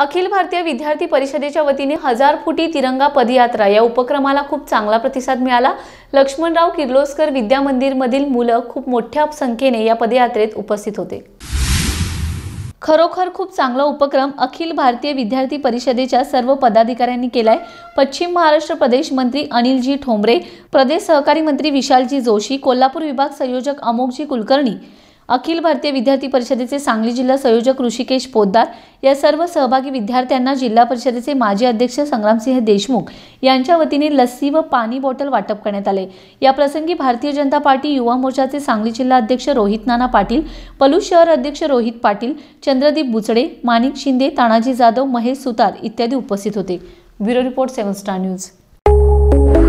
अखिल भारतीय विद्यार्थी परिषदेच्या वतीने हजार फुटी तिरंगा पदयात्रा या उपक्रमाला खूप चांगला प्रतिसाद मिळाला लक्ष्मणराव किर्लोस्कर विद्या मंदिरमधील मुलं खूप मोठ्या संख्येने या पदयात्रेत उपस्थित होते खरोखर खूप चांगला उपक्रम अखिल भारतीय विद्यार्थी परिषदेच्या सर्व पदाधिकाऱ्यांनी केलाय पश्चिम महाराष्ट्र प्रदेश मंत्री अनिलजी ठोंबरे प्रदेश सहकारी मंत्री विशालजी जोशी कोल्हापूर विभाग संयोजक अमोकजी कुलकर्णी अखिल भारतीय विद्यार्थी परिषदेचे सांगली जिल्हा संयोजक ऋषिकेश पोद्दार या सर्व सहभागी विद्यार्थ्यांना जिल्हा परिषदेचे माजी अध्यक्ष संग्रामसिंह देशमुख यांच्या वतीने लस्सी व पाणी बॉटल वाटप करण्यात आले या प्रसंगी भारतीय जनता पार्टी युवा मोर्चाचे सांगली जिल्हा अध्यक्ष रोहित नाना पाटील पलू शहर अध्यक्ष रोहित पाटील चंद्रदीप बुचडे माणिक शिंदे तानाजी जाधव महेश सुतार इत्यादी उपस्थित होते bureau report seven star news